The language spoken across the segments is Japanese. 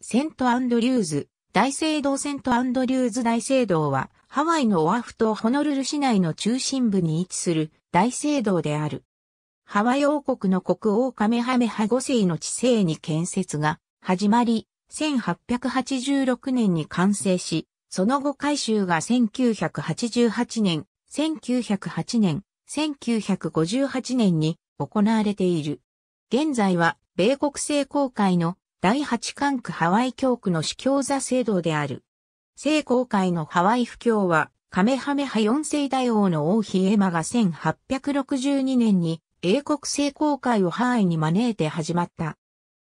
セントアンドリューズ、大聖堂セントアンドリューズ大聖堂は、ハワイのオアフ島ホノルル市内の中心部に位置する大聖堂である。ハワイ王国の国王カメハメハ5世の治世に建設が始まり、1886年に完成し、その後改修が1988年、1908年、1958年に行われている。現在は米国政公会の第8管区ハワイ教区の司教座制度である。聖公会のハワイ布教は、カメハメハ四世大王の王妃エマが1862年に英国聖公会をハワイに招いて始まった。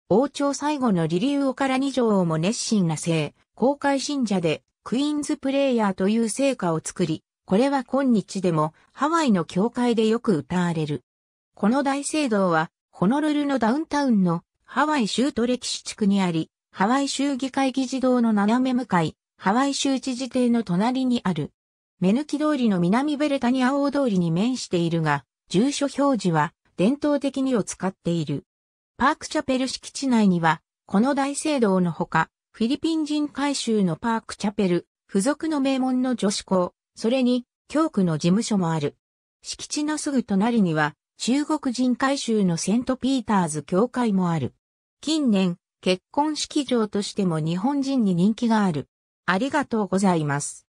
王朝最後のリリウオから二条をも熱心な聖、公会信者で、クイーンズプレイヤーという聖歌を作り、これは今日でもハワイの教会でよく歌われる。この大聖堂は、ホノルルのダウンタウンのハワイ州都歴史地区にあり、ハワイ州議会議事堂の斜め向かい、ハワイ州知事邸の隣にある。目抜き通りの南ベレタニア大通りに面しているが、住所表示は伝統的にを使っている。パークチャペル敷地内には、この大聖堂のほか、フィリピン人改修のパークチャペル、付属の名門の女子校、それに、教区の事務所もある。敷地のすぐ隣には、中国人改宗のセントピーターズ教会もある。近年、結婚式場としても日本人に人気がある。ありがとうございます。